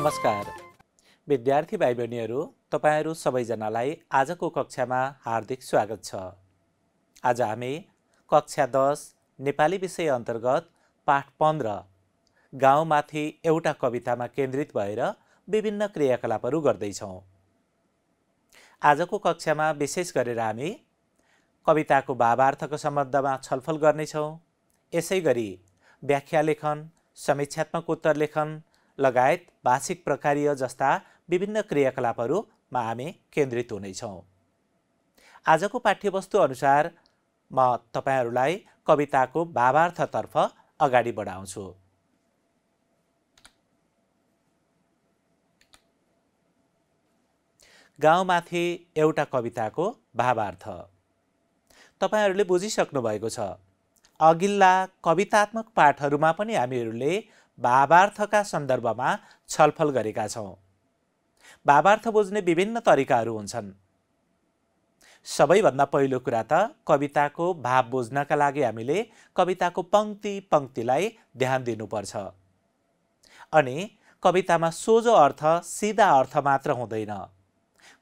नमस्कार विद्यार्थी भाइ बहिनीहरू तपाईँहरू सबैजनालाई आजको कक्षामा हार्दिक स्वागत छ आज हामी कक्षा दस नेपाली विषय अन्तर्गत पाठ पन्ध्र गाउँमाथि एउटा कवितामा केन्द्रित भएर विभिन्न क्रियाकलापहरू गर्दैछौँ आजको कक्षामा विशेष गरेर हामी कविताको भावार्थको सम्बन्धमा छलफल गर्नेछौँ यसै गरी व्याख्या लेखन समीक्षात्मक उत्तर लेखन लगायत भाषिक प्रकारीय जस्ता विभिन्न क्रियाकलापहरूमा हामी केन्द्रित हुनेछौँ आजको पाठ्यवस्तु अनुसार म तपाईँहरूलाई कविताको भावार्थतर्फ अगाडि बढाउँछु गाउँमाथि एउटा कविताको भावार्थ तपाईँहरूले बुझिसक्नु भएको छ अघिल्ला कवितात्मक पाठहरूमा पनि हामीहरूले भावार्थका सन्दर्भमा छलफल गरेका छौँ भावार्थ बुझ्ने विभिन्न तरिकाहरू हुन्छन् सबैभन्दा पहिलो कुरा त कविताको भाव बुझ्नका लागि हामीले कविताको पङ्क्ति पङ्क्तिलाई ध्यान दिनुपर्छ अनि कवितामा सोझो अर्थ सिधा अर्थ मात्र हुँदैन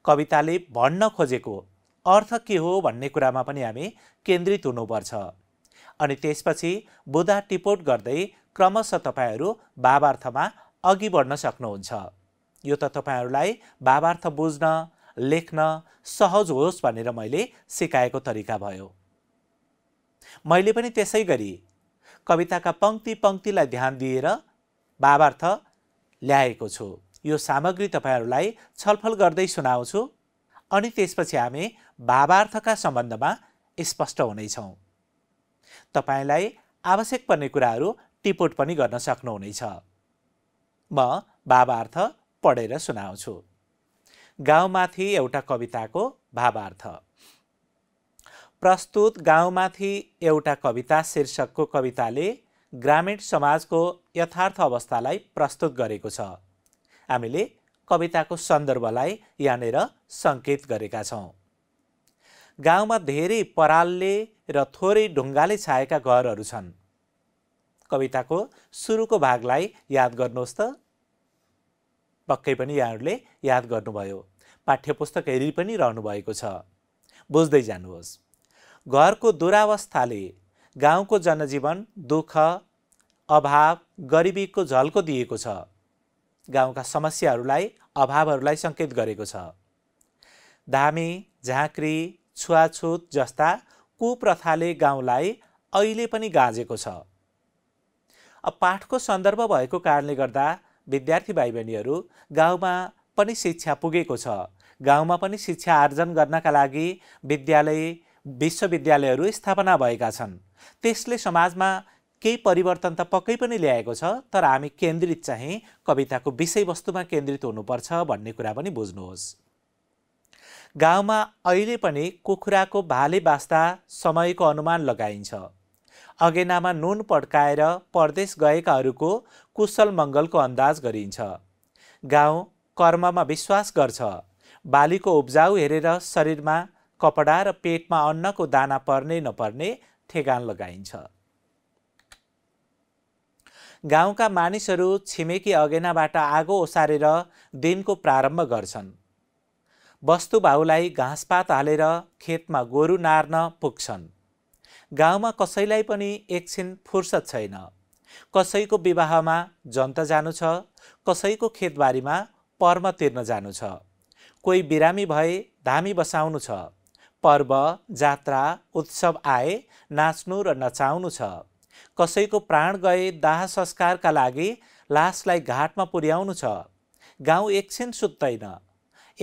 कविताले भन्न खोजेको अर्थ के हो भन्ने कुरामा पनि हामी केन्द्रित हुनुपर्छ अनि त्यसपछि बुधा टिपोट गर्दै क्रमशः तपाईँहरू भावार्थमा अघि बढ्न सक्नुहुन्छ यो त तपाईँहरूलाई भावार्थ बुझ्न लेख्न सहज होस् भनेर मैले सिकाएको तरिका भयो मैले पनि त्यसै गरी कविताका पङ्क्ति पङ्क्तिलाई ध्यान दिएर भावार्थ ल्याएको छु यो सामग्री तपाईँहरूलाई छलफल गर्दै सुनाउँछु अनि त्यसपछि हामी भावार्थका सम्बन्धमा स्पष्ट हुनेछौँ तपाईँलाई आवश्यक पर्ने कुराहरू टिपोट पनि गर्न सक्नुहुनेछ म भावार्थ पढेर सुनाउँछु गाउँमाथि एउटा कविताको भावार्थ प्रस्तुत गाउँमाथि एउटा कविता शीर्षकको कविताले ग्रामीण समाजको यथार्थ अवस्थालाई प्रस्तुत गरेको छ हामीले कविताको सन्दर्भलाई यहाँनिर सङ्केत गरेका छौँ गाउँमा धेरै परालले र थोरै ढुङ्गाले छाएका घरहरू छन् कविताको सुरुको भागलाई याद गर्नुहोस् त पक्कै पनि यहाँहरूले याद गर्नुभयो पाठ्य पुस्तक हेरि पनि रहनुभएको छ बुझ्दै जानुहोस् घरको दुरावस्थाले गाउँको जनजीवन दुःख अभाव गरिबीको झल्को दिएको छ गाउँका समस्याहरूलाई अभावहरूलाई सङ्केत गरेको छ धामी झाँक्री छुवाछुत जस्ता कुप्रथाले गाउँलाई अहिले पनि गाजेको छ अब पाठको सन्दर्भ भएको कारणले गर्दा विद्यार्थी भाइ बहिनीहरू गाउँमा पनि शिक्षा पुगेको छ गाउँमा पनि शिक्षा आर्जन गर्नका लागि विद्यालय विश्वविद्यालयहरू स्थापना भएका छन् त्यसले समाजमा केही परिवर्तन त पक्कै पनि ल्याएको छ तर हामी केन्द्रित चाहिँ कविताको विषयवस्तुमा केन्द्रित हुनुपर्छ भन्ने कुरा पनि बुझ्नुहोस् गाउँमा अहिले पनि कुखुराको भाले बास्ता समयको अनुमान लगाइन्छ अगेनामा नुन पड्काएर परदेश गएकाहरूको कुशल मङ्गलको अन्दाज गरिन्छ गाउँ कर्ममा विश्वास गर्छ बालीको उब्जाउ हेरेर शरीरमा कपडा र पेटमा अन्नको दाना पर्ने नपर्ने ठेगान लगाइन्छ गाउँका मानिसहरू छिमेकी अगेनाबाट आगो ओसारेर दिनको प्रारम्भ गर्छन् वस्तुभाउलाई घाँसपात हालेर खेतमा गोरु नार्न पुग्छन् गाउँमा कसैलाई पनि एकछिन फुर्सद छैन कसैको विवाहमा जन्त जानु छ कसैको खेतबारीमा पर्म तिर्न जानु छ कोही बिरामी भए धामी बसाउनु छ पर्व जात्रा उत्सव आए नाच्नु र नचाउनु छ कसैको प्राण गए दाह संस्कारका लागि लासलाई घाटमा पुर्याउनु छ गाउँ एकछिन सुत्दैन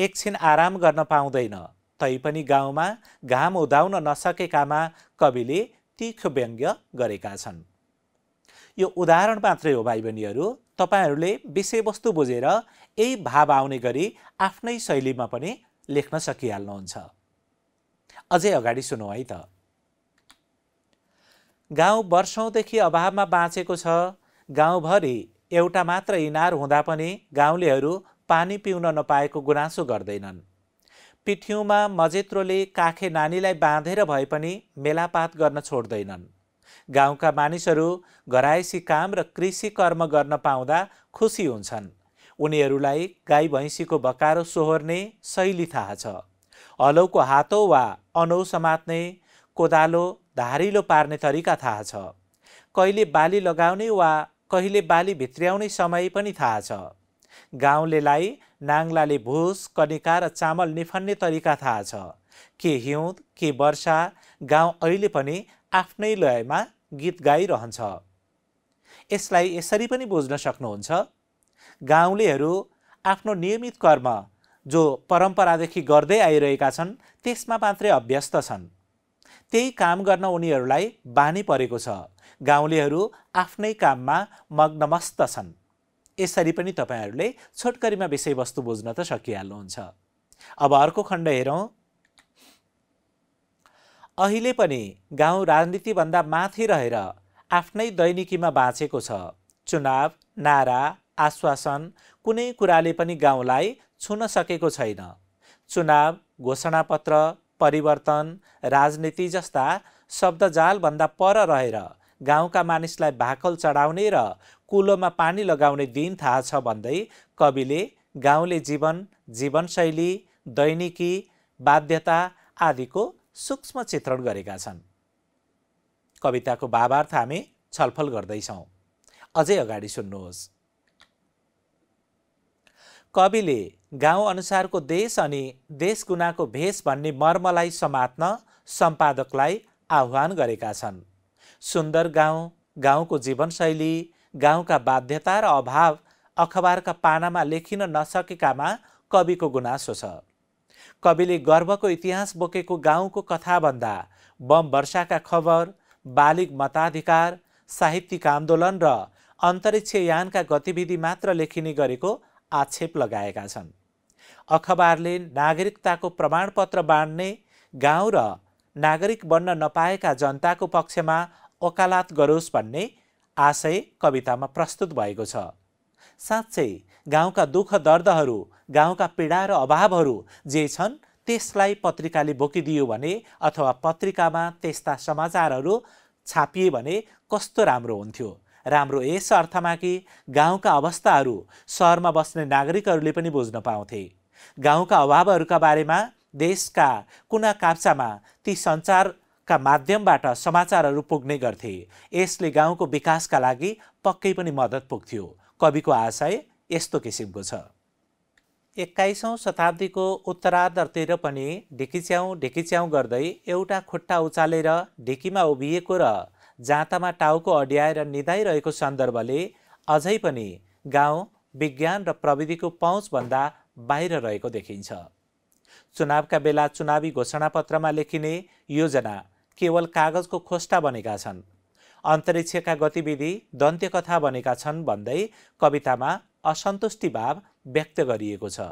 एकछिन आराम गर्न पाउँदैन तैपनि गाउँमा घाम उदाउन नसकेकामा कविले तीखो व्यङ्ग्य गरेका छन् यो उदाहरण मात्रै हो भाइ बहिनीहरू तपाईँहरूले विषयवस्तु बुझेर यही भाव आउने गरी आफ्नै शैलीमा पनि लेख्न सकिहाल्नुहुन्छ अझै अगाडि सुनौ है त गाउँ वर्षौँदेखि अभावमा बाँचेको छ गाउँभरि एउटा मात्र इनार हुँदा पनि गाउँलेहरू पानी पिउन नपाएको गुनासो गर्दैनन् पिठ्यूमा मजेत्रोले काखे नानीलाई बाँधेर भए पनि मेलापात गर्न छोड्दैनन् गाउँका मानिसहरू घरायसी काम र कृषि कर्म गर्न पाउँदा खुसी हुन्छन् उनीहरूलाई गाई भैँसीको बकारो सोहोर्ने शैली थाहा छ हलौको हातो वा अनौ समात्ने कोदालो धारिलो पार्ने तरिका थाहा छ कहिले बाली लगाउने वा कहिले बाली भित्र्याउने समय पनि थाहा छ गाउँलेलाई नाङ्लाले भुस कनिका र चामल निफन्ने तरिका थाहा छ के हिउँद के वर्षा गाउँ अहिले पनि आफ्नै लयमा गीत गाइरहन्छ यसलाई यसरी पनि बुझ्न सक्नुहुन्छ गाउँलेहरू आफ्नो नियमित कर्म जो परम्परादेखि गर्दै आइरहेका छन् त्यसमा मात्रै अभ्यस्त छन् त्यही काम गर्न उनीहरूलाई बानी परेको छ गाउँलेहरू आफ्नै काममा मग्नमस्त छन् यसरी पनि तपाईँहरूले छोटकरीमा विषयवस्तु बुझ्न त सकिहाल्नुहुन्छ अब अर्को खण्ड हेरौँ अहिले पनि गाउँ राजनीतिभन्दा माथि रहेर आफ्नै दैनिकीमा बाँचेको छ चुनाव नारा आश्वासन कुनै कुराले पनि गाउँलाई छुन सकेको छैन चुनाव घोषणापत्र परिवर्तन राजनीति जस्ता शब्दजालभन्दा पर रहेर गाउँका मानिसलाई भाकल चढाउने र कुलोमा पानी लगाउने दिन थाहा छ भन्दै कविले गाउँले जीवन जीवनशैली दैनिकी बाध्यता आदिको सूक्ष्म चित्रण गरेका छन् कविताको भावार्थ हामी छलफल गर्दैछौँ अझै अगाडि सुन्नुहोस् कविले गाउँ अनुसारको देश अनि देश गुनाको भेष भन्ने मर्मलाई समात्न सम्पादकलाई आह्वान गरेका छन् सुन्दर गाउँ गाउँको जीवनशैली गाउँका बाध्यता र अभाव अखबारका पानामा लेखिन नसकेकामा कविको गुनासो छ कविले गर्वको इतिहास बोकेको गाउँको कथाभन्दा बम वर्षाका खबर बालिक मताधिकार साहित्यिक आन्दोलन र अन्तरिक्ष यानका गतिविधि मात्र लेखिने गरेको आक्षेप लगाएका छन् अखबारले नागरिकताको प्रमाणपत्र बाँड्ने गाउँ र नागरिक बन्न नपाएका जनताको पक्षमा ओकालात गरोस् भन्ने आशय कवितामा प्रस्तुत भएको छ साँच्चै गाउँका दुःख दर्दहरू गाउँका पीडा र अभावहरू जे छन् त्यसलाई पत्रिकाले बोकिदियो भने अथवा पत्रिकामा त्यस्ता समाचारहरू छापिए भने कस्तो राम्रो हुन्थ्यो राम्रो यस अर्थमा कि गाउँका अवस्थाहरू सहरमा बस्ने नागरिकहरूले पनि बुझ्न पाउँथे गाउँका अभावहरूका बारेमा देशका कुना काप्चामा ती सञ्चार का माध्यमबाट समाचारहरू पुग्ने गर्थे यसले गाउँको विकासका लागि पक्कै पनि मद्दत पुग्थ्यो कविको आशय यस्तो किसिमको छ एक्काइसौँ शताब्दीको उत्तरार्धतिर पनि ढिकिच्याउ ढिकिच्याउ गर्दै एउटा खुट्टा उचालेर ढिकीमा उभिएको र जाँतामा टाउको अड्याएर निधाइरहेको सन्दर्भले अझै पनि गाउँ विज्ञान र प्रविधिको पहुँचभन्दा बाहिर रहेको देखिन्छ चुनावका बेला चुनावी घोषणापत्रमा लेखिने योजना केवल कागजको खोस्टा बनेका छन् अन्तरिक्षका गतिविधि दन्त्यकथा बनेका छन् भन्दै कवितामा असन्तुष्टि भाव व्यक्त गरिएको छ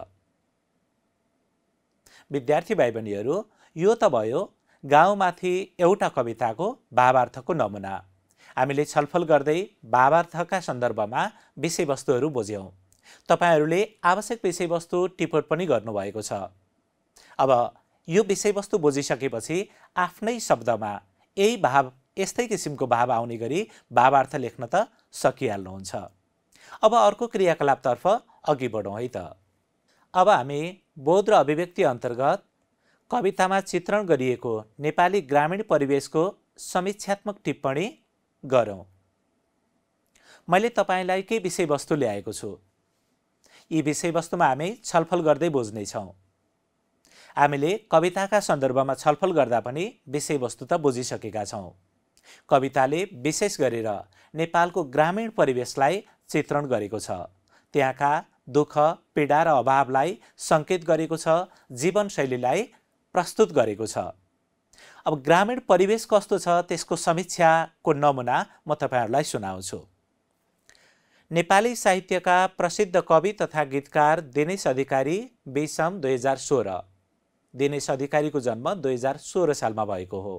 विद्यार्थी भाइ बहिनीहरू यो त भयो गाउँमाथि एउटा कविताको भावार्थको नमुना हामीले छलफल गर्दै भावार्थका सन्दर्भमा विषयवस्तुहरू बुझ्यौँ तपाईँहरूले आवश्यक विषयवस्तु टिप्पण पनि गर्नुभएको छ अब यो विषयवस्तु बुझिसकेपछि आफ्नै शब्दमा यही भाव यस्तै किसिमको भाव आउने गरी भावार्थ लेख्न त सकिहाल्नुहुन्छ अब अर्को क्रियाकलापतर्फ अघि बढौँ है त अब हामी बोध र अभिव्यक्ति अन्तर्गत कवितामा चित्रण गरिएको नेपाली ग्रामीण परिवेशको समीक्षात्मक टिप्पणी गरौँ मैले तपाईँलाई के विषयवस्तु ल्याएको छु यी विषयवस्तुमा हामी छलफल गर्दै बुझ्नेछौँ हामीले कविताका सन्दर्भमा छलफल गर्दा पनि विषयवस्तु त बुझिसकेका छौँ कविताले विशेष गरेर नेपालको ग्रामीण परिवेशलाई चित्रण गरेको छ त्यहाँका दुःख पीडा र अभावलाई सङ्केत गरेको छ जीवनशैलीलाई प्रस्तुत गरेको छ अब ग्रामीण परिवेश कस्तो छ त्यसको समीक्षाको नमुना म तपाईँहरूलाई सुनाउँछु नेपाली साहित्यका प्रसिद्ध कवि तथा गीतकार दिनेश अधिकारी बिसम दुई हजार सोह्र दिनेश अधिकारीको जन्म दुई हजार सोह्र सालमा भएको हो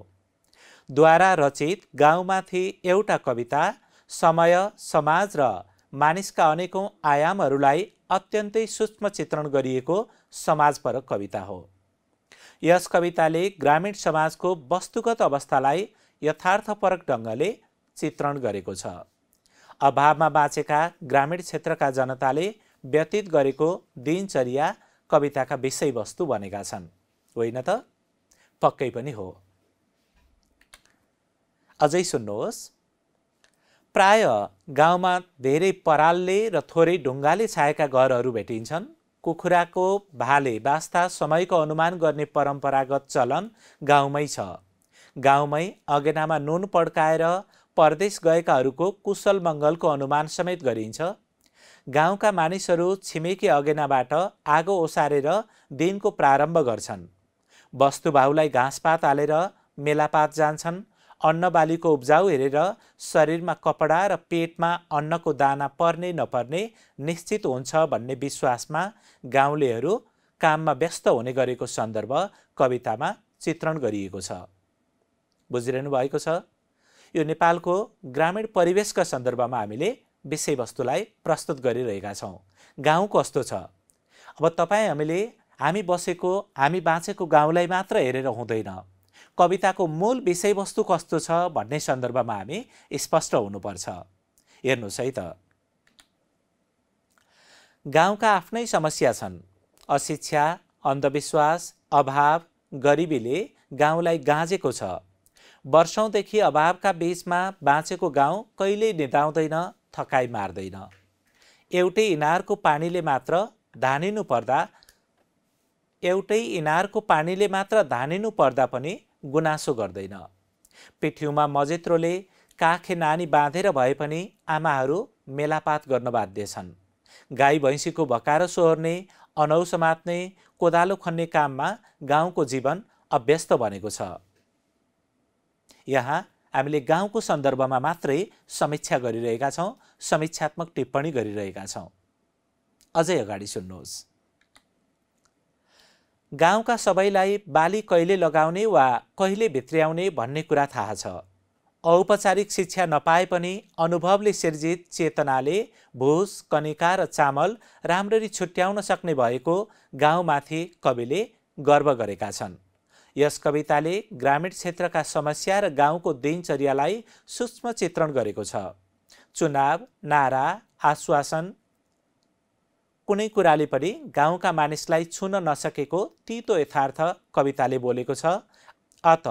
द्वारा रचित गाउँमाथि एउटा कविता समय समाज र मानिसका अनेकौँ आयामहरूलाई अत्यन्तै सूक्ष्म चित्रण गरिएको समाजपरक कविता हो यस कविताले ग्रामीण समाजको वस्तुगत अवस्थालाई यथार्थपरक ढङ्गले चित्रण गरेको छ अभावमा बाँचेका ग्रामीण क्षेत्रका जनताले व्यतीत गरेको दिनचर्या कविताका विषयवस्तु बनेका छन् होइन त पक्कै पनि हो अझै सुन्नुहोस् प्राय गाउँमा धेरै परालले र थोरै ढुङ्गाले छाएका घरहरू भेटिन्छन् कुखुराको भाले बास्ता समयको अनुमान गर्ने परम्परागत चलन गाउँमै छ गाउँमै अगेनामा नुन पड्काएर परदेश गएकाहरूको कुशल मङ्गलको अनुमान समेत गरिन्छ गाउँका मानिसहरू छिमेकी अगेनाबाट आगो ओसारेर दिनको प्रारम्भ गर्छन् वस्तुभाउलाई घाँसपात हालेर मेलापात जान्छन् अन्नबालीको उब्जाउ हेरेर शरीरमा कपडा र पेटमा अन्नको दाना पर्ने नपर्ने निश्चित हुन्छ भन्ने विश्वासमा गाउँलेहरू काममा व्यस्त हुने गरेको सन्दर्भ कवितामा चित्रण गरिएको छ बुझिरहनु भएको छ यो नेपालको ग्रामीण परिवेशका सन्दर्भमा हामीले विषयवस्तुलाई प्रस्तुत गरिरहेका छौँ गाउँ कस्तो छ अब तपाईँ हामीले हामी बसेको हामी बाँचेको गाउँलाई मात्र हेरेर हुँदैन कविताको मूल विषयवस्तु कस्तो छ भन्ने सन्दर्भमा हामी स्पष्ट हुनुपर्छ हेर्नुहोस् है त गाउँका आफ्नै समस्या छन् अशिक्षा अन्धविश्वास अभाव गरिबीले गाउँलाई गाँजेको छ वर्षौँदेखि अभावका बिचमा बाँचेको गाउँ कहिल्यै निदाउँदैन थकाइ मार्दैन एउटै इनारको पानीले मात्र धानिनु पर्दा एउटै इनारको पानीले मात्र धानिनु पर्दा पनि गुनासो गर्दैन पिठ्यूमा मजेत्रोले काखे नानी बाँधेर भए पनि आमाहरू मेलापात गर्न बाध्य छन् गाई भैँसीको भकारो सोहोर्ने अनौ समात्ने कोदालो खन्ने काममा गाउँको जीवन अभ्यस्त बनेको छ यहाँ हामीले गाउँको सन्दर्भमा मात्रै समीक्षा गरिरहेका छौँ समीक्षात्मक टिप्पणी गरिरहेका छौँ अझै अगाडि सुन्नुहोस् गाउँका सबैलाई बाली कहिले लगाउने वा कहिले भित्र्याउने भन्ने कुरा थाहा छ औपचारिक शिक्षा नपाए पनि अनुभवले सिर्जित चेतनाले भुस कनिका र चामल राम्ररी छुट्याउन सक्ने भएको गाउँमाथि कविले गर्व गरेका छन् यस कविताले ग्रामीण क्षेत्रका समस्या र गाउँको दिनचर्यालाई सूक्ष्म चित्रण गरेको छ चुनाव नारा आश्वासन कुनै कुराले पनि गाउँका मानिसलाई छुन नसकेको तितो यथार्थ कविताले बोलेको छ अत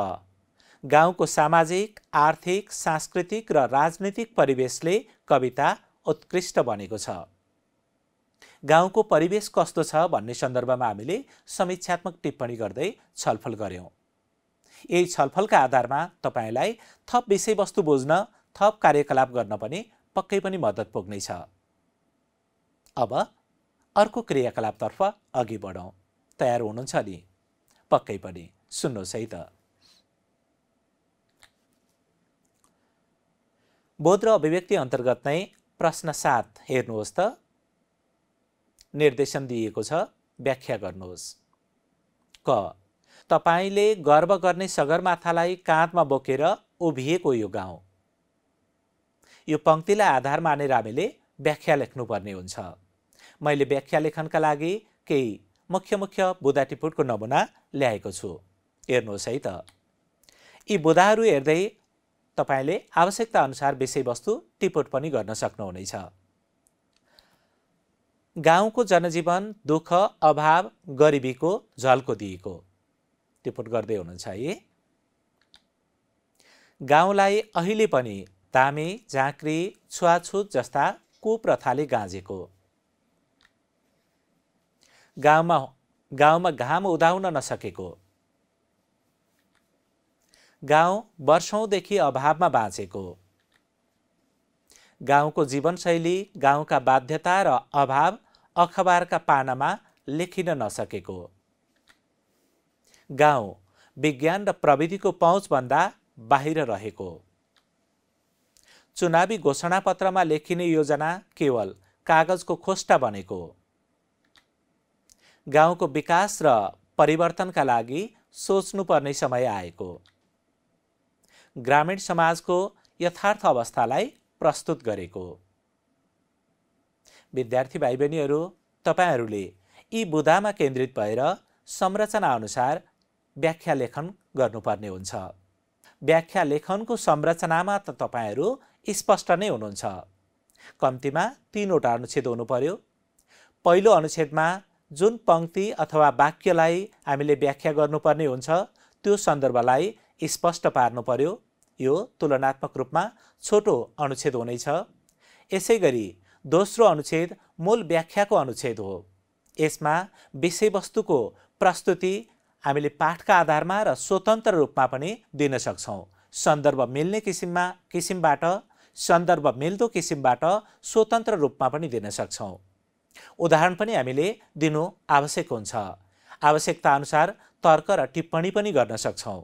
गाउँको सामाजिक आर्थिक सांस्कृतिक र राजनीतिक परिवेशले कविता उत्कृष्ट बनेको छ गाउँको परिवेश कस्तो छ भन्ने सन्दर्भमा हामीले समीक्षात्मक टिप्पणी गर्दै छलफल गऱ्यौँ यही छलफलका आधारमा तपाईँलाई थप विषयवस्तु बुझ्न थप कार्यकलाप गर्न पनि पक्कै पनि मद्दत पुग्नेछ अब अर्को क्रियाकलापतर्फ अघि बढौँ तयार हुनुहुन्छ नि पक्कै पनि सुन्नुहोस् है त बोध र अभिव्यक्ति अन्तर्गत नै प्रश्न सात हेर्नुहोस् त निर्देशन दिएको छ व्याख्या गर्नुहोस् क तपाईँले गर्व गर्ने सगरमाथालाई काँधमा बोकेर उभिएको यो गाउँ यो पङ्क्तिलाई आधार मानेर हामीले व्याख्या लेख्नुपर्ने हुन्छ मैले व्याख्या लेखनका लागि केही मुख्य मुख्य बुधा टिपुटको नमुना ल्याएको छु हेर्नुहोस् है त यी बुधाहरू हेर्दै तपाईँले आवश्यकताअनुसार विषयवस्तु टिपोट पनि गर्न सक्नुहुनेछ गाउँको जनजीवन दुःख अभाव गरिबीको झल्को दिएको टिपोट गर्दै हुनुहुन्छ है गाउँलाई अहिले पनि तामे झाँक्री छुवाछुत जस्ता कुप्रथाले गाँजेको गाउँमा गाउँमा घाम उदाउन नसकेको गाउँ वर्षौँदेखि अभावमा बाँचेको गाउँको जीवनशैली गाउँका बाध्यता र अभाव अखबारका पानामा लेखिन नसकेको गाउँ विज्ञान र प्रविधिको पहुँचभन्दा बाहिर रहेको चुनावी घोषणापत्रमा लेखिने योजना केवल कागजको खोस्टा बनेको गाउँको विकास र परिवर्तनका लागि सोच्नुपर्ने समय आएको ग्रामीण समाजको यथार्थ अवस्थालाई प्रस्तुत गरेको विद्यार्थी भाइ बहिनीहरू तपाईँहरूले यी बुदामा केन्द्रित भएर संरचना अनुसार व्याख्या लेखन गर्नुपर्ने हुन्छ व्याख्या लेखनको संरचनामा त तपाईँहरू स्पष्ट नै हुनुहुन्छ कम्तीमा तिनवटा अनुच्छेद हुनु पर्यो पहिलो अनुच्छेदमा जुन पङ्क्ति अथवा वाक्यलाई हामीले व्याख्या गर्नुपर्ने हुन्छ त्यो सन्दर्भलाई स्पष्ट पार्नु पर्यो यो तुलनात्मक रूपमा छोटो अनुच्छेद हुनेछ यसै गरी दोस्रो अनुच्छेद मूल व्याख्याको अनुच्छेद हो यसमा विषयवस्तुको प्रस्तुति हामीले पाठका आधारमा र स्वतन्त्र रूपमा पनि दिन सक्छौँ सन्दर्भ मिल्ने किसिममा किसिमबाट सन्दर्भ मिल्दो किसिमबाट स्वतन्त्र रूपमा पनि दिन सक्छौँ उदाहरण पनि हामीले दिनु आवश्यक हुन्छ आवश्यकता अनुसार तर्क र टिप्पणी पनि गर्न सक्छौँ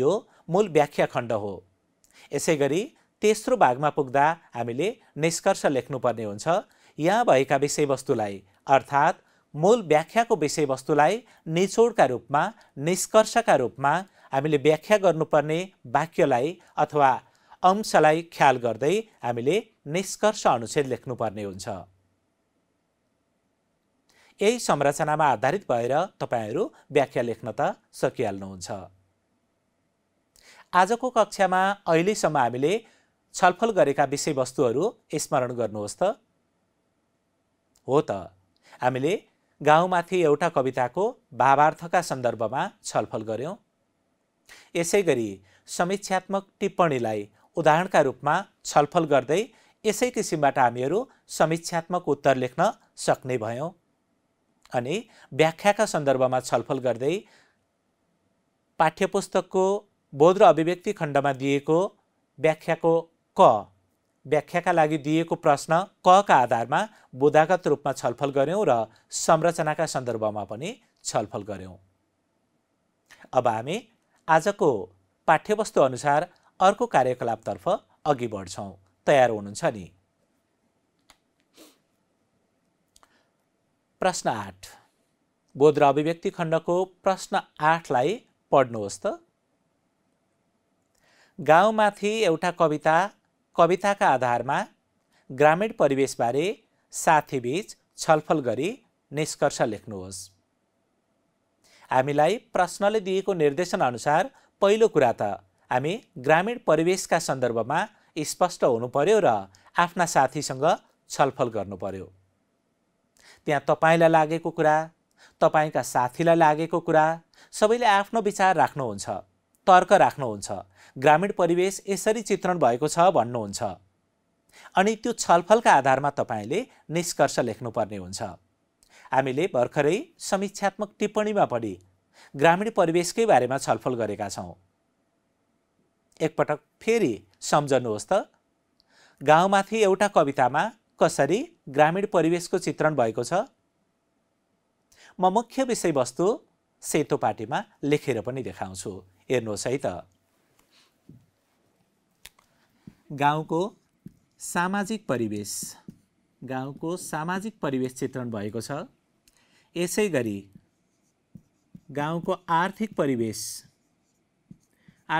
यो मूल व्याख्या खण्ड हो यसै गरी तेस्रो भागमा पुग्दा हामीले निष्कर्ष लेख्नुपर्ने हुन्छ यहाँ भएका विषयवस्तुलाई अर्थात् मूल व्याख्याको विषयवस्तुलाई निचोडका रूपमा निष्कर्षका रूपमा हामीले व्याख्या गर्नुपर्ने वाक्यलाई अथवा अंशलाई ख्याल गर्दै हामीले निष्कर्ष अनुच्छेद लेख्नुपर्ने हुन्छ यही संरचनामा आधारित भएर तपाईँहरू व्याख्या लेख्न त सकिहाल्नुहुन्छ आजको कक्षामा अहिलेसम्म हामीले छलफल गरेका विषयवस्तुहरू स्मरण गर्नुहोस् त हो त हामीले गाउँमाथि एउटा कविताको भावार्थका सन्दर्भमा छलफल गऱ्यौँ यसै गरी समीक्षात्मक टिप्पणीलाई उदाहरणका रूपमा छलफल गर्दै यसै किसिमबाट हामीहरू समीक्षात्मक उत्तर लेख्न सक्ने भयौँ अनि व्याख्याका सन्दर्भमा छलफल गर्दै पाठ्यपुस्तकको बोध र अभिव्यक्ति खण्डमा दिएको व्याख्याको क व्याख्याका लागि दिएको प्रश्न कका आधारमा बोधागत रूपमा छलफल गऱ्यौँ र संरचनाका सन्दर्भमा पनि छलफल गऱ्यौँ अब हामी आजको पाठ्यवस्तु अनुसार अर्को कार्यकलापतर्फ अघि बढ्छौँ तयार हुनुहुन्छ नि प्रश्न आठ बोध र अभिव्यक्ति खण्डको प्रश्न आठलाई पढ्नुहोस् त गाउँमाथि एउटा कविता कविताका आधारमा ग्रामीण परिवेशबारे साथीबीच छलफल गरी निष्कर्ष लेख्नुहोस् हामीलाई प्रश्नले दिएको निर्देशनअनुसार पहिलो कुरा त हामी ग्रामीण परिवेशका सन्दर्भमा स्पष्ट हुनु पर्यो र आफ्ना साथीसँग छलफल गर्नु पर्यो त्यहाँ तपाईँलाई लागेको कुरा तपाईँका साथीलाई लागेको कुरा सबैले आफ्नो विचार राख्नुहुन्छ तर्क राख्नुहुन्छ ग्रामीण परिवेश यसरी चित्रण भएको छ भन्नुहुन्छ अनि त्यो छलफलका आधारमा तपाईँले निष्कर्ष लेख्नुपर्ने हुन्छ हामीले भर्खरै समीक्षात्मक टिप्पणीमा पनि ग्रामीण परिवेशकै बारेमा छलफल गरेका छौँ एकपटक फेरि सम्झनुहोस् त गाउँमाथि एउटा कवितामा कसरी ग्रामीण परिवेशको चित्रण भएको छ म मुख्य विषयवस्तु सेतो पार्टीमा लेखेर पनि देखाउँछु हेर्नुहोस् है त गाउँको सामाजिक परिवेश गाउँको सामाजिक परिवेश चित्रण भएको छ यसै गरी गाउँको आर्थिक परिवेश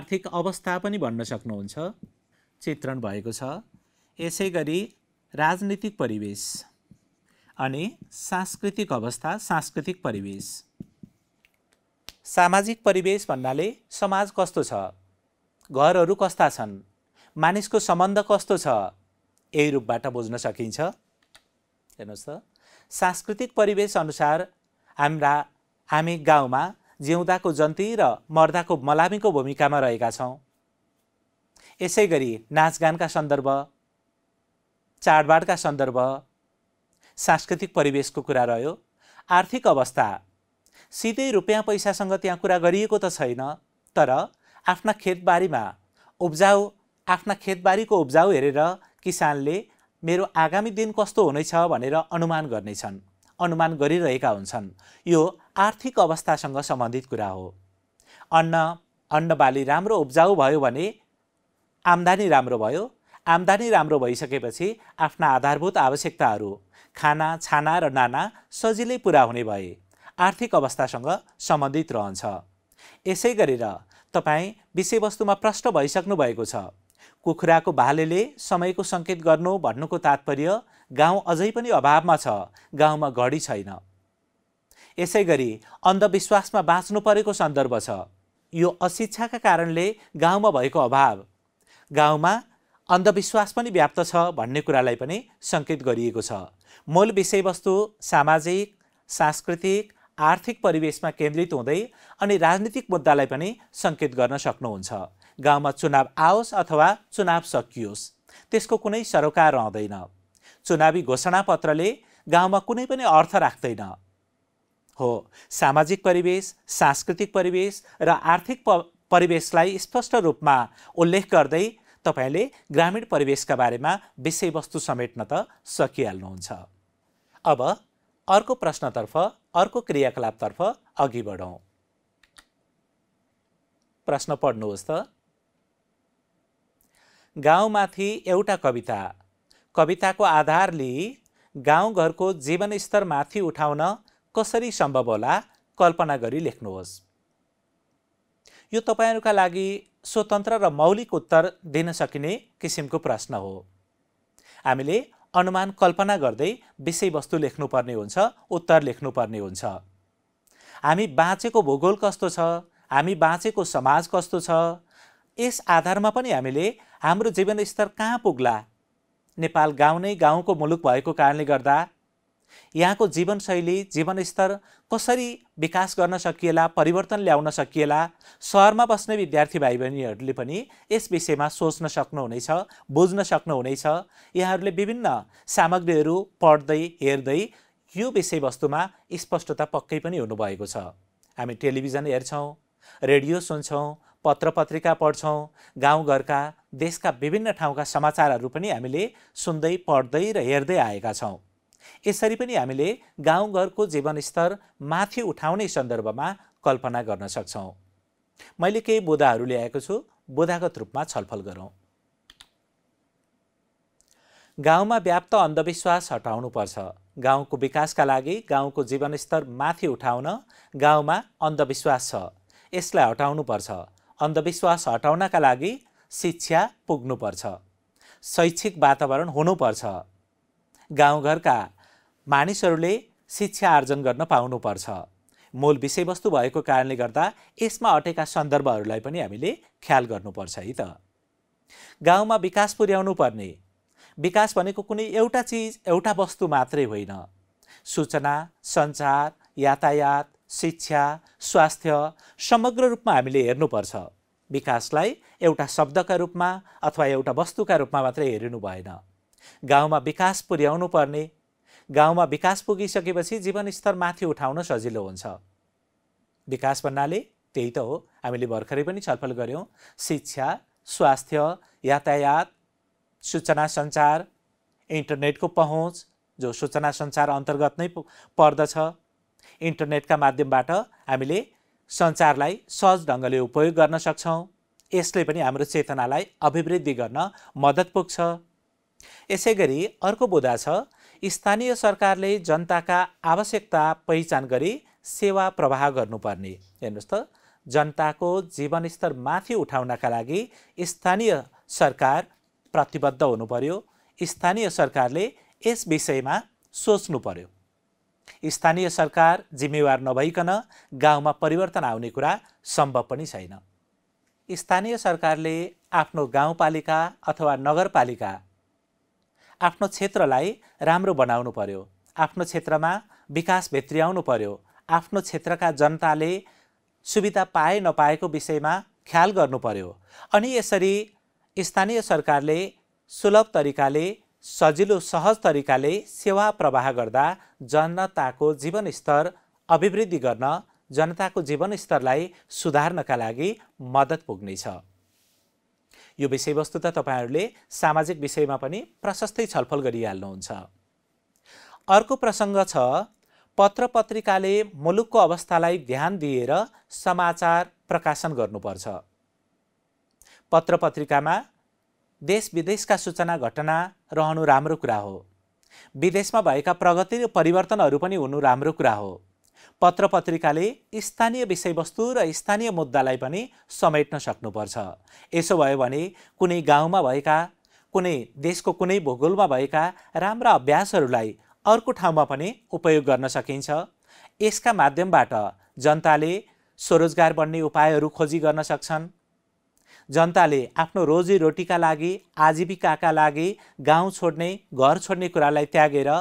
आर्थिक अवस्था पनि भन्न सक्नुहुन्छ चित्रण भएको छ यसै गरी राजनीतिक परिवेश अनि सांस्कृतिक अवस्था सांस्कृतिक परिवेश सामाजिक परिवेश भन्नाले समाज कस्तो छ घरहरू कस्ता छन् मानिसको सम्बन्ध कस्तो छ यही रूपबाट बुझ्न सकिन्छ हेर्नुहोस् त सांस्कृतिक परिवेश अनुसार हाम्रा हामी गाउँमा जिउँदाको जन्ती र मर्दाको मलामीको भूमिकामा रहेका छौँ यसै गरी नाचगानका सन्दर्भ चाडबाडका सन्दर्भ सांस्कृतिक परिवेशको कुरा रह्यो आर्थिक अवस्था सिधै रुपियाँ पैसासँग त्यहाँ कुरा गरिएको त छैन तर आफ्ना खेतबारीमा उब्जाउ आफ्ना खेतबारीको उब्जाउ हेरेर किसानले मेरो आगामी दिन कस्तो हुनेछ भनेर अनुमान गर्नेछन् अनुमान गरिरहेका हुन्छन् यो आर्थिक अवस्थासँग सम्बन्धित कुरा हो अन्न अन्नबाली राम्रो उब्जाउ भयो भने आम्दानी राम्रो भयो आम्दानी राम्रो भइसकेपछि आफ्ना आधारभूत आवश्यकताहरू खाना छाना र नाना सजिलै पुरा हुने भए आर्थिक अवस्थासँग सम्बन्धित रहन्छ यसै गरेर तपाईँ विषयवस्तुमा प्रष्ट भइसक्नु भएको छ कुखुराको भालेले समयको सङ्केत गर्नु भन्नुको तात्पर्य गाउँ अझै पनि अभावमा छ गाउँमा घडी छैन यसै गरी अन्धविश्वासमा बाँच्नु परेको सन्दर्भ छ यो अशिक्षाका कारणले गाउँमा भएको अभाव गाउँमा अन्धविश्वास पनि व्याप्त छ भन्ने कुरालाई पनि सङ्केत गरिएको छ मूल विषयवस्तु सामाजिक सांस्कृतिक आर्थिक परिवेशमा केन्द्रित हुँदै अनि राजनीतिक मुद्दालाई पनि सङ्केत गर्न सक्नुहुन्छ गाउँमा चुनाव आओस् अथवा चुनाव सकियोस् त्यसको कुनै सरोकार रहँदैन चुनावी घोषणापत्रले गाउँमा कुनै पनि अर्थ राख्दैन हो सामाजिक परिवेश सांस्कृतिक परिवेश र आर्थिक परिवेशलाई स्पष्ट रूपमा उल्लेख गर्दै तपाईँले ग्रामीण परिवेशका बारेमा विषयवस्तु समेट्न त सकिहाल्नुहुन्छ अब अर्को प्रश्नतर्फ अर्को क्रियाकलापतर्फ अघि बढौँ प्रश्न पढ्नुहोस् त गाउँमाथि एउटा कविता कविताको आधार लिई गाउँघरको जीवनस्तर माथि उठाउन कसरी सम्भव होला कल्पना गरी लेख्नुहोस् यो तपाईँहरूका लागि स्वतन्त्र र मौलिक उत्तर दिन सकिने किसिमको प्रश्न हो हामीले अनुमान कल्पना गर्दै विषयवस्तु लेख्नुपर्ने हुन्छ उत्तर लेख्नुपर्ने हुन्छ हामी बाँचेको भूगोल कस्तो छ हामी बाँचेको समाज कस्तो छ यस आधारमा पनि हामीले हाम्रो जीवनस्तर कहाँ पुग्ला नेपाल गाउँ नै गाउँको मुलुक भएको कारणले गर्दा यहाँको जीवनशैली जीवनस्तर कसरी विकास गर्न सकिएला परिवर्तन ल्याउन सकिएला सहरमा बस्ने विद्यार्थी भाइ बहिनीहरूले पनि यस विषयमा सोच्न सक्नुहुनेछ बुझ्न सक्नुहुनेछ यहाँहरूले विभिन्न सामग्रीहरू पढ्दै हेर्दै यो विषयवस्तुमा स्पष्टता पक्कै पनि हुनुभएको छ हामी टेलिभिजन हेर्छौँ रेडियो सुन्छौँ पत्र पत्रिका पढ्छौँ गाउँघरका देशका विभिन्न ठाउँका समाचारहरू पनि हामीले सुन्दै पढ्दै र हेर्दै आएका छौँ यसरी पनि हामीले गाउँघरको जीवनस्तर माथि उठाउने सन्दर्भमा कल्पना गर्न सक्छौँ मैले केही बोधाहरू ल्याएको छु बोधागत रूपमा छलफल गरौँ गाउँमा व्याप्त अन्धविश्वास हटाउनुपर्छ गाउँको विकासका लागि गाउँको जीवनस्तर माथि उठाउन गाउँमा अन्धविश्वास छ यसलाई हटाउनुपर्छ अन्धविश्वास हटाउनका लागि शिक्षा पुग्नुपर्छ शैक्षिक वातावरण हुनुपर्छ गाउँघरका मानिसहरूले शिक्षा आर्जन गर्न पाउनुपर्छ मूल विषयवस्तु भएको कारणले गर्दा यसमा अटेका सन्दर्भहरूलाई पनि हामीले ख्याल गर्नुपर्छ है त गाउँमा विकास पुर्याउनु पर्ने विकास भनेको कुनै एउटा चिज एउटा वस्तु मात्रै होइन सूचना सञ्चार यातायात शिक्षा स्वास्थ्य समग्र रूपमा हामीले हेर्नुपर्छ विकासलाई एउटा शब्दका रूपमा अथवा एउटा वस्तुका रूपमा मात्रै हेरिनु भएन गाउँमा विकास पुर्याउनु पर्ने गाउँमा विकास पुगिसकेपछि जीवनस्तर माथि उठाउन सजिलो हुन्छ विकास भन्नाले त्यही त हो हामीले भर्खरै पनि छलफल गऱ्यौँ शिक्षा स्वास्थ्य यातायात सूचना सञ्चार इन्टरनेटको पहुँच जो सूचना सञ्चार अन्तर्गत नै पर्दछ इन्टरनेटका माध्यमबाट हामीले सञ्चारलाई सहज ढङ्गले उपयोग गर्न सक्छौँ यसले पनि हाम्रो चेतनालाई अभिवृद्धि गर्न मद्दत पुग्छ यसै गरी अर्को बुधा छ स्थानीय सरकारले जनताका आवश्यकता पहिचान गरी सेवा प्रवाह गर्नुपर्ने हेर्नुहोस् त जनताको जीवनस्तर माथि उठाउनका लागि स्थानीय सरकार प्रतिबद्ध हुनु पर्यो स्थानीय सरकारले यस विषयमा सोच्नु पर्यो स्थानीय सरकार जिम्मेवार नभइकन गाउँमा परिवर्तन आउने कुरा सम्भव पनि छैन स्थानीय सरकारले आफ्नो गाउँपालिका अथवा नगरपालिका आफ्नो क्षेत्रलाई राम्रो बनाउनु पर्यो आफ्नो क्षेत्रमा विकास भित्रियाउनु पर्यो आफ्नो क्षेत्रका जनताले सुविधा पाए नपाएको विषयमा ख्याल गर्नु पर्यो अनि यसरी स्थानीय सरकारले सुलभ तरिकाले सजिलो सहज तरिकाले सेवा प्रवाह गर्दा जनताको जीवनस्तर अभिवृद्धि गर्न जनताको जीवनस्तरलाई सुधार्नका लागि मद्दत पुग्नेछ यो विषयवस्तु त तपाईँहरूले सामाजिक विषयमा पनि प्रशस्तै छलफल गरिहाल्नुहुन्छ अर्को प्रसङ्ग छ पत्र पत्रिकाले मुलुकको अवस्थालाई ध्यान दिएर समाचार प्रकाशन गर्नुपर्छ पत्र पत्रिकामा देश विदेशका सूचना घटना रहनु राम्रो कुरा हो विदेशमा भएका प्रगति र परिवर्तनहरू पनि हुनु राम्रो कुरा हो पत्र पत्रिकाले स्थानीय विषयवस्तु र स्थानीय मुद्दालाई पनि समेट्न सक्नुपर्छ यसो भयो भने कुनै गाउँमा भएका कुनै देशको कुनै भूगोलमा भएका राम्रा अभ्यासहरूलाई अर्को ठाउँमा पनि उपयोग गर्न सकिन्छ यसका माध्यमबाट जनताले स्वरोजगार बन्ने उपायहरू खोजी गर्न सक्छन् जनताले आफ्नो रोजीरोटीका लागि आजीविकाका लागि गाउँ छोड्ने घर छोड्ने कुरालाई त्यागेर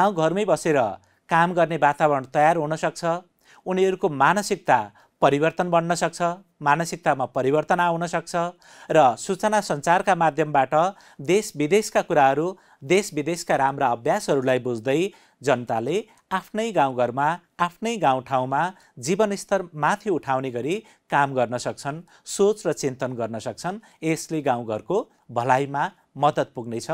गाउँघरमै बसेर काम गर्ने वातावरण तयार हुन सक्छ उनीहरूको मानसिकता परिवर्तन बन्न सक्छ मानसिकतामा परिवर्तन आउन सक्छ र सूचना सञ्चारका माध्यमबाट देश विदेशका कुराहरू देश विदेशका राम्रा अभ्यासहरूलाई बुझ्दै जनताले आफ्नै गाउँघरमा आफ्नै गाउँठाउँमा जीवनस्तर माथि उठाउने गरी काम गर्न सक्छन् सोच र चिन्तन गर्न सक्छन् यसले गाउँघरको भलाइमा मद्दत पुग्नेछ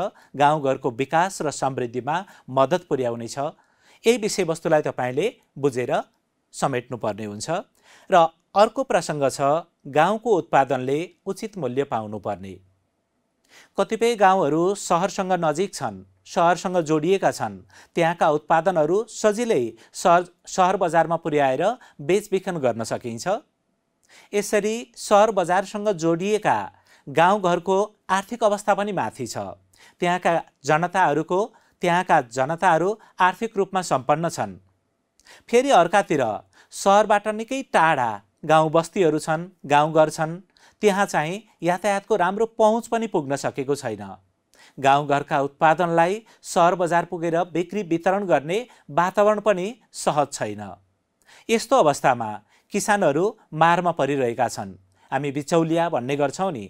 गाउँघरको विकास र समृद्धिमा मद्दत पुर्याउनेछ यही विषयवस्तुलाई तपाईँले बुझेर समेट्नुपर्ने हुन्छ र अर्को प्रसङ्ग छ गाउँको उत्पादनले उचित मूल्य पाउनुपर्ने कतिपय गाउँहरू सहरसँग नजिक छन् सहरसँग जोडिएका छन् त्यहाँका उत्पादनहरू सजिलै सहर सहर बजारमा पुर्याएर बेचबिखन गर्न सकिन्छ यसरी सहर बजारसँग जोडिएका गाउँघरको आर्थिक अवस्था पनि माथि छ त्यहाँका जनताहरूको त्यहाँका जनताहरू आर्थिक रूपमा सम्पन्न छन् फेरि अर्कातिर सहरबाट निकै टाढा गाउँ बस्तीहरू छन् गाउँघर छन् त्यहाँ चाहिँ यातायातको राम्रो पहुँच पनि पुग्न सकेको छैन गाउँघरका उत्पादनलाई सहर बजार पुगेर बिक्री वितरण गर्ने वातावरण पनि सहज छैन यस्तो अवस्थामा किसानहरू मारमा परिरहेका छन् हामी बिचौलिया भन्ने गर्छौँ नि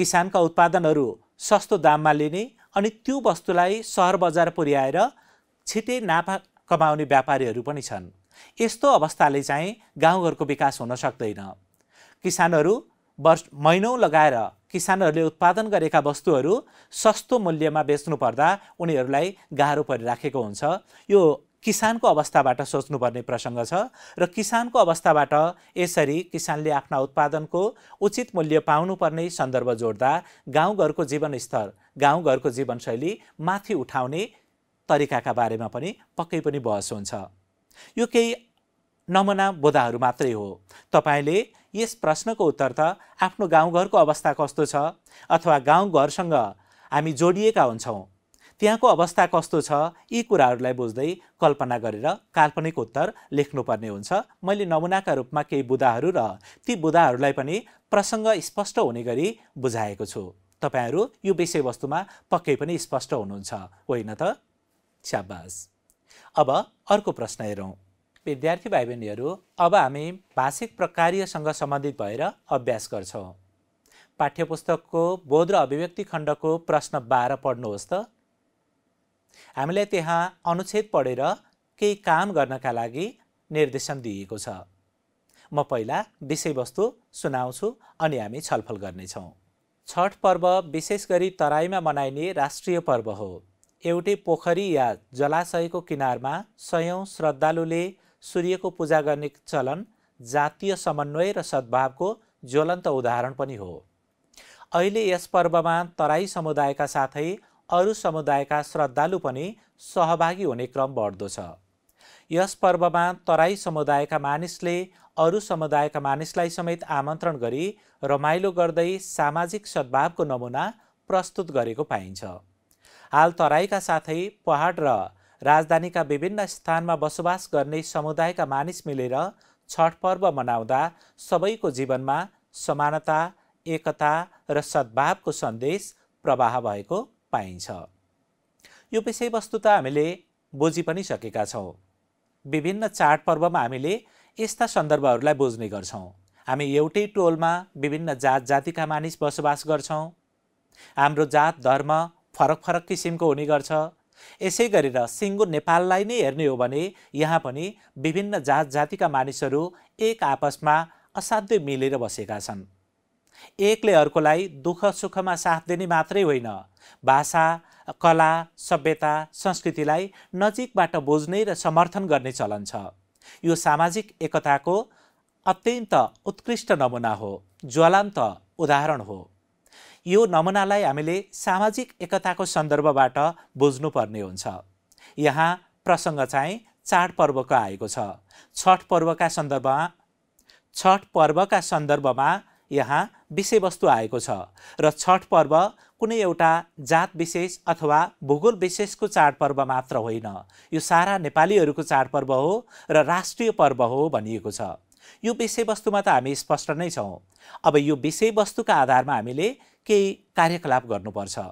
किसानका उत्पादनहरू सस्तो दाममा लिने अनि त्यो वस्तुलाई सहर बजार पुर्याएर छिटै नाफा कमाउने व्यापारीहरू पनि छन् यस्तो अवस्थाले चाहिँ गाउँघरको विकास हुन सक्दैन किसानहरू वर्ष महिनौ लगाएर किसानहरूले उत्पादन गरेका वस्तुहरू सस्तो मूल्यमा बेच्नु पर्दा उनीहरूलाई गाह्रो परिराखेको हुन्छ यो किसानको अवस्थाबाट सोच्नुपर्ने प्रसङ्ग छ र किसानको अवस्थाबाट यसरी किसानले आफ्ना उत्पादनको उचित मूल्य पाउनुपर्ने सन्दर्भ जोड्दा गाउँघरको जीवनस्तर गाउँघरको जीवनशैली माथि उठाउने तरिकाका बारेमा पनि पक्कै पनि बहस हुन्छ यो केही नमुना बोधाहरू मात्रै हो तपाईँले यस प्रश्नको उत्तर त आफ्नो गाउँघरको अवस्था कस्तो छ अथवा गाउँघरसँग हामी जोडिएका हुन्छौँ त्यहाँको अवस्था कस्तो छ यी कुराहरूलाई बुझ्दै कल्पना गरेर काल्पनिक उत्तर लेख्नुपर्ने हुन्छ मैले नमुनाका रूपमा केही बुदाहरू र ती बुदाहरूलाई पनि प्रसङ्ग स्पष्ट हुने गरी बुझाएको छु तपाईँहरू यो विषयवस्तुमा पक्कै पनि स्पष्ट हुनुहुन्छ होइन त स्याबास अब अर्को प्रश्न हेरौँ विद्यार्थी भाइ बहिनीहरू अब हामी भाषिक प्रकारसँग सम्बन्धित भएर अभ्यास गर्छौँ पाठ्यपुस्तकको बोध र अभिव्यक्ति खण्डको प्रश्न बाह्र पढ्नुहोस् त हामीलाई त्यहाँ अनुच्छेद पढेर केही काम गर्नका लागि निर्देशन दिएको छ म पहिला विषयवस्तु सुनाउँछु अनि हामी छलफल गर्नेछौँ छठ पर्व विशेष गरी तराईमा मनाइने राष्ट्रिय पर्व हो एउटै पोखरी या जलाशयको किनारमा सयौँ श्रद्धालुले सूर्यको पूजा गर्ने चलन जातीय समन्वय र सद्भावको ज्वलन्त उदाहरण पनि हो अहिले यस पर्वमा तराई समुदायका साथै अरू समुदायका श्रद्धालु पनि सहभागी हुने क्रम बढ्दो छ यस पर्वमा तराई समुदायका मानिसले अरू समुदायका मानिसलाई समेत आमन्त्रण गरी रमाइलो गर्दै सामाजिक सद्भावको नमुना प्रस्तुत गरेको पाइन्छ हाल तराईका साथै पहाड र राजधानीका विभिन्न स्थानमा बसोबास गर्ने समुदायका मानिस मिलेर छठ पर्व मनाउँदा सबैको जीवनमा समानता एकता र सद्भावको सन्देश प्रवाह भएको पाइन्छ यो विषयवस्तु त हामीले बुझि पनि सकेका छौँ विभिन्न चाडपर्वमा हामीले यस्ता सन्दर्भहरूलाई बुझ्ने गर्छौँ हामी एउटै टोलमा विभिन्न जात जातिका मानिस बसोबास गर्छौँ हाम्रो जात धर्म फरक फरक किसिमको हुने गर्छ यसै गरेर सिङ्गो नेपाललाई नै हेर्ने हो भने यहाँ पनि विभिन्न जात जातिका मानिसहरू एक आपसमा असाध्यै मिलेर बसेका छन् एकले अर्कोलाई दुःख सुखमा साथ दिने मात्रै होइन भाषा कला सभ्यता संस्कृतिलाई नजिकबाट बुझ्ने र समर्थन गर्ने चलन छ यो सामाजिक एकताको अत्यन्त उत्कृष्ट नमुना हो ज्वलन्त उदाहरण हो यो नमुनालाई हामीले सामाजिक एकताको सन्दर्भबाट बुझ्नुपर्ने हुन्छ यहाँ प्रसङ्ग चाहिँ चाडपर्वको आएको छ छठ पर्वका सन्दर्भमा छठ पर्वका सन्दर्भमा यहाँ विषयवस्तु आएको छ र छठ पर्व कुनै एउटा जात विशेष अथवा भूगोल विशेषको चाडपर्व मात्र होइन यो सारा नेपालीहरूको चाडपर्व हो र राष्ट्रिय पर्व हो भनिएको छ यो विषयवस्तुमा त हामी स्पष्ट नै छौँ अब यो विषयवस्तुका आधारमा हामीले केही कार्यकलाप गर्नुपर्छ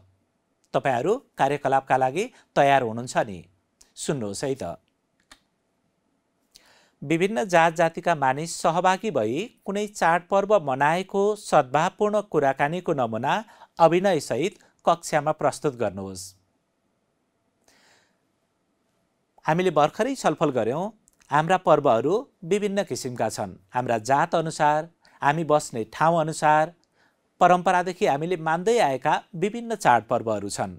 तपाईँहरू कार्यकलापका लागि तयार हुनुहुन्छ नि सुन्नुहोस् है त विभिन्न जात जातिका मानिस सहभागी भई कुनै चाडपर्व मनाएको सद्भावपूर्ण कुराकानीको नमुना अभिनयसहित कक्षामा प्रस्तुत गर्नुहोस् हामीले भर्खरै छलफल गऱ्यौँ हाम्रा पर्वहरू विभिन्न किसिमका छन् हाम्रा जात अनुसार हामी बस्ने ठाउँ अनुसार परम्परादेखि हामीले मान्दै आएका विभिन्न चाडपर्वहरू छन्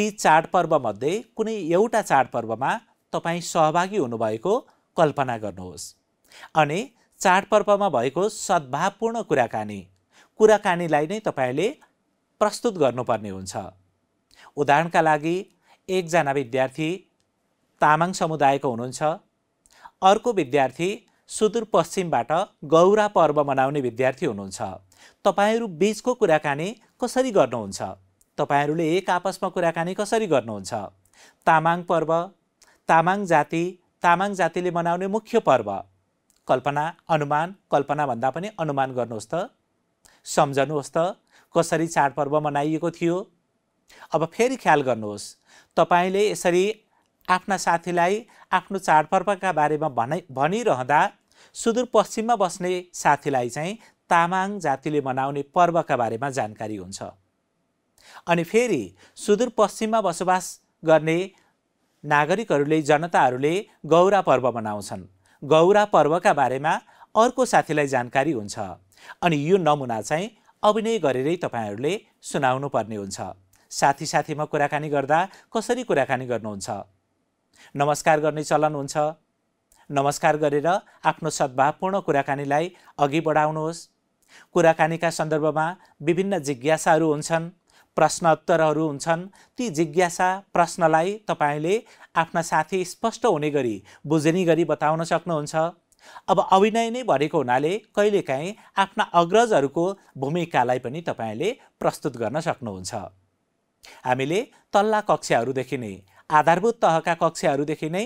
ती चाडपर्वमध्ये कुनै एउटा चाडपर्वमा तपाईँ सहभागी हुनुभएको कल्पना गर्नुहोस् अनि चाडपर्वमा भएको सद्भावपूर्ण कुराकानी कुराकानीलाई नै तपाईँले प्रस्तुत गर्नुपर्ने हुन्छ उदाहरणका लागि एकजना विद्यार्थी तामाङ समुदायको हुनुहुन्छ अर्को विद्यार्थी सुदूरपश्चिमबाट गौरा पर्व मनाउने विद्यार्थी हुनुहुन्छ तपाईँहरू बिचको कुराकानी कसरी गर्नुहुन्छ तपाईँहरूले एक आपसमा कुराकानी कसरी गर्नुहुन्छ तामाङ पर्व तामाङ जाति तामाङ जातिले मनाउने मुख्य पर्व कल्पना अनुमान कल्पना भन्दा पनि अनुमान गर्नुहोस् त सम्झनुहोस् त कसरी चाडपर्व मनाइएको थियो अब फेरि ख्याल गर्नुहोस् तपाईँले यसरी आफ्ना साथीलाई आफ्नो चाडपर्वका बारेमा भनाइ भनिरहँदा सुदूरपश्चिममा बस्ने साथीलाई चाहिँ तामाङ जातिले मनाउने पर्वका बारेमा जानकारी हुन्छ अनि फेरि सुदूरपश्चिममा बसोबास गर्ने नागरिकहरूले जनताहरूले गौरा पर्व मनाउँछन् गौरा पर्वका बारेमा अर्को साथीलाई जानकारी हुन्छ अनि यो नमुना चाहिँ अभिनय गरेरै तपाईँहरूले सुनाउनु पर्ने हुन्छ साथी साथीमा कुराकानी गर्दा कसरी कुराकानी गर्नुहुन्छ नमस्कार गर्ने चलन हुन्छ नमस्कार गरेर आफ्नो सद्भावपूर्ण कुराकानीलाई अघि बढाउनुहोस् कुराकानीका सन्दर्भमा विभिन्न जिज्ञासाहरू हुन्छन् प्रश्नोत्तरहरू हुन्छन् ती जिज्ञासा प्रश्नलाई तपाईँले आफ्ना साथी स्पष्ट हुने गरी बुझ्ने गरी बताउन सक्नुहुन्छ अब अभिनय नै भरेको हुनाले कहिलेकाहीँ आफ्ना अग्रजहरूको भूमिकालाई पनि तपाईँले प्रस्तुत गर्न सक्नुहुन्छ हामीले तल्ला कक्षाहरूदेखि नै आधारभूत तहका कक्षाहरूदेखि नै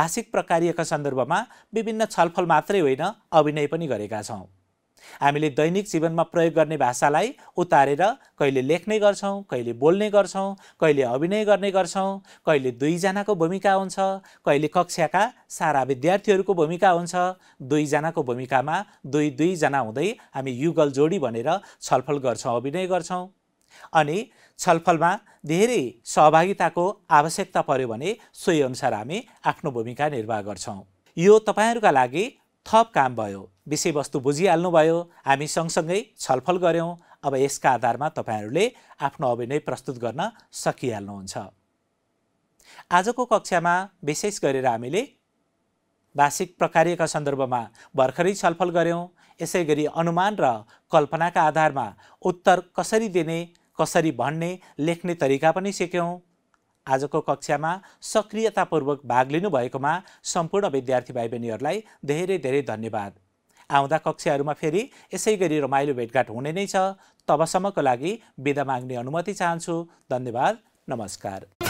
भाषिक प्रकारका सन्दर्भमा विभिन्न छलफल मात्रै होइन अभिनय पनि गरेका छौँ हामीले दैनिक जीवनमा प्रयोग गर्ने भाषालाई उतारेर कहिले लेख्ने गर्छौँ कहिले बोल्ने गर्छौँ कहिले अभिनय गर्ने गर्छौँ कहिले दुईजनाको भूमिका हुन्छ कहिले कक्षाका सारा विद्यार्थीहरूको भूमिका हुन्छ दुईजनाको भूमिकामा दुई दुईजना हुँदै हामी युगल जोडी भनेर छलफल गर्छौँ अभिनय गर्छौँ अनि छलफलमा धेरै सहभागिताको आवश्यकता पर्यो भने सोही अनुसार हामी आफ्नो भूमिका निर्वाह गर्छौँ यो तपाईँहरूका लागि थप काम भयो विषयवस्तु बुझिहाल्नुभयो हामी सँगसँगै छलफल गऱ्यौँ अब यसका आधारमा तपाईँहरूले आफ्नो अभिनय प्रस्तुत गर्न सकिहाल्नुहुन्छ आजको कक्षामा विशेष गरेर हामीले भाषिक प्रकारका सन्दर्भमा भर्खरै छलफल गऱ्यौँ यसै गरी अनुमान र कल्पनाका आधारमा उत्तर कसरी दिने कसरी भन्ने लेख्ने तरिका पनि सिक्यौँ आजको कक्षामा सक्रियतापूर्वक भाग लिनुभएकोमा सम्पूर्ण विद्यार्थी भाइ बहिनीहरूलाई धेरै धेरै धन्यवाद आउँदा कक्षाहरूमा फेरि यसै गरी रमाइलो भेटघाट हुने नै छ तबसम्मको लागि विदा माग्ने अनुमति चाहन्छु धन्यवाद नमस्कार